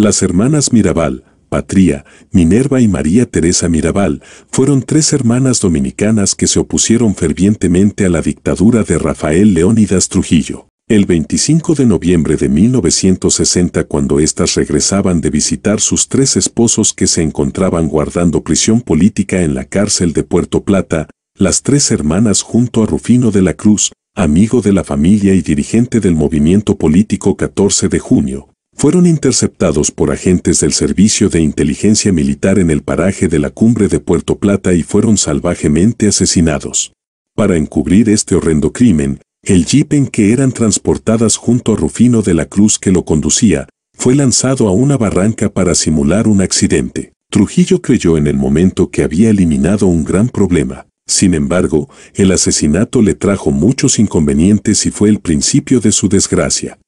Las hermanas Mirabal, Patria, Minerva y María Teresa Mirabal fueron tres hermanas dominicanas que se opusieron fervientemente a la dictadura de Rafael Leónidas Trujillo. El 25 de noviembre de 1960, cuando éstas regresaban de visitar sus tres esposos que se encontraban guardando prisión política en la cárcel de Puerto Plata, las tres hermanas junto a Rufino de la Cruz, amigo de la familia y dirigente del movimiento político 14 de junio, fueron interceptados por agentes del Servicio de Inteligencia Militar en el paraje de la cumbre de Puerto Plata y fueron salvajemente asesinados. Para encubrir este horrendo crimen, el jeep en que eran transportadas junto a Rufino de la Cruz que lo conducía, fue lanzado a una barranca para simular un accidente. Trujillo creyó en el momento que había eliminado un gran problema. Sin embargo, el asesinato le trajo muchos inconvenientes y fue el principio de su desgracia.